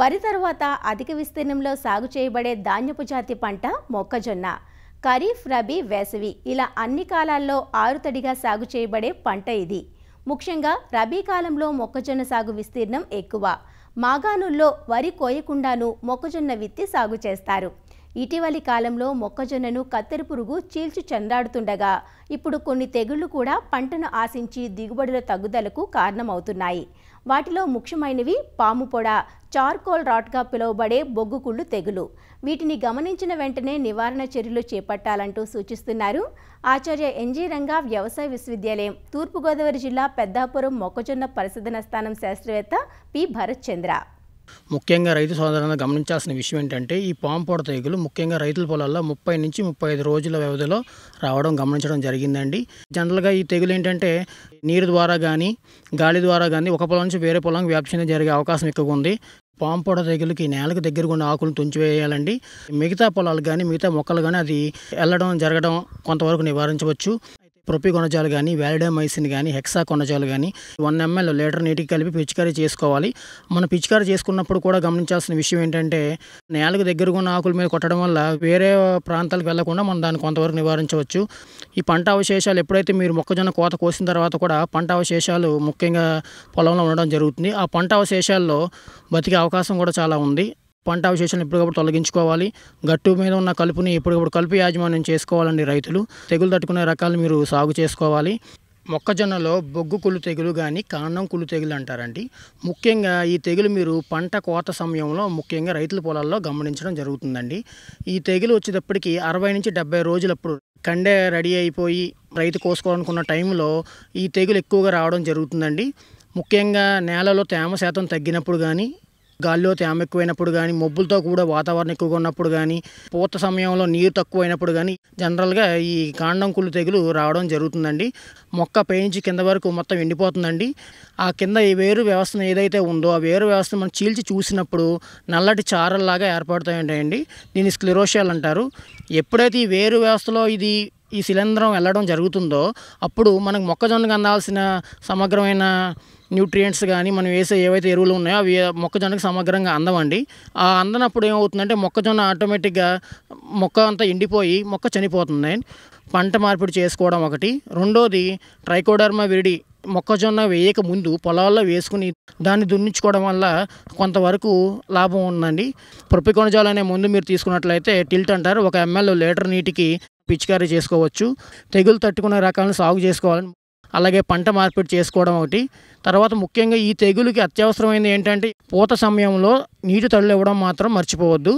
వరి తరువాత అధిక విస్తీర్ణంలో సాగు చేయబడే ధాన్యపు జాతి పంట మొక్కజొన్న ఖరీఫ్ రబీ వేసవి ఇలా అన్ని కాలాల్లో ఆరుతడిగా సాగు చేయబడే పంట ఇది ముఖ్యంగా రబీ కాలంలో మొక్కజొన్న సాగు విస్తీర్ణం ఎక్కువ మాగాణుల్లో వరి కోయకుండాను మొక్కజొన్న విత్తి సాగు చేస్తారు ఇటీవలి కాలంలో మొక్కజొన్నను కత్తెర పురుగు చీల్చి చెందాడుతుండగా ఇప్పుడు కొన్ని తెగుళ్లు కూడా పంటను ఆశించి దిగుబడుల తగ్గుదలకు కారణమవుతున్నాయి వాటిలో ముఖ్యమైనవి పాము పొడ చార్కోల్ రాట్గా పిలువబడే బొగ్గుకుళ్ళు తెగులు వీటిని గమనించిన వెంటనే నివారణ చర్యలు చేపట్టాలంటూ సూచిస్తున్నారు ఆచార్య ఎన్జీ రంగా వ్యవసాయ విశ్వవిద్యాలయం తూర్పుగోదావరి జిల్లా పెద్దాపురం మొక్కజొన్న పరిశోధన స్థానం శాస్త్రవేత్త పి భరత్ చంద్ర ముఖ్యంగా రైతు సోదరులను గమనించాల్సిన విషయం ఏంటంటే ఈ పాము పొడ తెగులు ముఖ్యంగా రైతుల పొలాల్లో ముప్పై నుంచి ముప్పై ఐదు రోజుల వ్యవధిలో రావడం గమనించడం జరిగిందండి జనరల్గా ఈ తెగులు ఏంటంటే నీరు ద్వారా కానీ గాలి ద్వారా కానీ ఒక పొలం నుంచి వేరే పొలం వ్యాప్తి జరిగే అవకాశం ఎక్కువగా ఉంది పాంపొడ తెగులకి నేలకు దగ్గరగా ఉన్న ఆకులను తుంచివేయాలండి మిగతా పొలాలు కానీ మిగతా మొక్కలు కానీ అది వెళ్ళడం జరగడం కొంతవరకు నివారించవచ్చు ప్రొపికొనజాలు కానీ వ్యాలిడోమైసిన్ కానీ హెక్సా కొనజాలు కానీ వన్ ఎంఎల్ లీటర్ నీటికి కలిపి పిచికారీ చేసుకోవాలి మనం పిచికారీ చేసుకున్నప్పుడు కూడా గమనించాల్సిన విషయం ఏంటంటే నేలకు దగ్గరకు ఉన్న ఆకుల మీద కొట్టడం వల్ల వేరే ప్రాంతాలకు వెళ్లకుండా మనం దాన్ని కొంతవరకు నివారించవచ్చు ఈ పంట అవశేషాలు ఎప్పుడైతే మీరు మొక్కజొన్న కోత కోసిన తర్వాత కూడా పంట అవశేషాలు ముఖ్యంగా పొలంలో ఉండడం జరుగుతుంది ఆ పంట అవశేషాల్లో బతికే అవకాశం కూడా చాలా ఉంది పంట అవశేషాన్ని ఎప్పటికప్పుడు తొలగించుకోవాలి గట్టు మీద ఉన్న కలుపుని ఎప్పటికప్పుడు కలుపు యాజమాన్యం చేసుకోవాలండి రైతులు తెగులు తట్టుకునే రకాలు మీరు సాగు చేసుకోవాలి మొక్కజొన్నలో బొగ్గు కుళ్ళు తెగులు కానీ కాండం కుళ్ళు తెగులు అంటారండి ముఖ్యంగా ఈ తెగులు మీరు పంట కోత సమయంలో ముఖ్యంగా రైతుల పొలాల్లో గమనించడం జరుగుతుందండి ఈ తెగులు వచ్చేటప్పటికి అరవై నుంచి డెబ్బై రోజులప్పుడు కండే రెడీ అయిపోయి రైతు కోసుకోవాలనుకున్న టైంలో ఈ తెగులు ఎక్కువగా రావడం జరుగుతుందండి ముఖ్యంగా నేలలో తేమ శాతం తగ్గినప్పుడు కానీ గాలిలో తేమ ఎక్కువైనప్పుడు కానీ మబ్బులతో కూడా వాతావరణం ఎక్కువగా ఉన్నప్పుడు కానీ పూత సమయంలో నీరు తక్కువైనప్పుడు కానీ జనరల్గా ఈ కాండం కుళ్ళు తెగులు రావడం జరుగుతుందండి మొక్క పైనుంచి కింద వరకు మొత్తం ఎండిపోతుందండి ఆ కింద ఈ వేరు వ్యవస్థను ఏదైతే ఉందో ఆ వేరు వ్యవస్థను మనం చీల్చి చూసినప్పుడు నల్లటి చారల్లాగా ఏర్పడుతూ ఉంటాయండి దీన్ని స్క్లిరోషియాలు అంటారు ఎప్పుడైతే ఈ వేరు వ్యవస్థలో ఇది ఈ శిలీంధ్రం వెళ్ళడం జరుగుతుందో అప్పుడు మనకు మొక్కజొన్నకు అందాల్సిన సమగ్రమైన న్యూట్రియంట్స్ కానీ మనం వేసే ఏవైతే ఎరువులు ఉన్నాయో అవి మొక్కజొన్నకు సమగ్రంగా అందమండి ఆ అందనప్పుడు ఏమవుతుందంటే మొక్కజొన్న ఆటోమేటిక్గా మొక్క అంతా ఎండిపోయి మొక్క చనిపోతుంది పంట మార్పిడి చేసుకోవడం ఒకటి రెండోది ట్రైకోడర్మా విరిడి మొక్కజొన్న వేయక ముందు పొలాల్లో వేసుకుని దాన్ని దున్నించుకోవడం వల్ల కొంతవరకు లాభం ఉందండి ప్రొప్పికొనజాలు అనే ముందు మీరు తీసుకున్నట్లయితే టిల్ట్ అంటారు ఒక ఎంఎల్ లీటర్ నీటికి పిచికారీ చేసుకోవచ్చు తెగులు తట్టుకునే రకాలను సాగు చేసుకోవాలని అలాగే పంట మార్పిడి చేసుకోవడం ఒకటి తర్వాత ముఖ్యంగా ఈ తెగులుకి అత్యవసరమైనది ఏంటంటే పూత సమయంలో నీటి తడులు ఇవ్వడం మాత్రం మర్చిపోవద్దు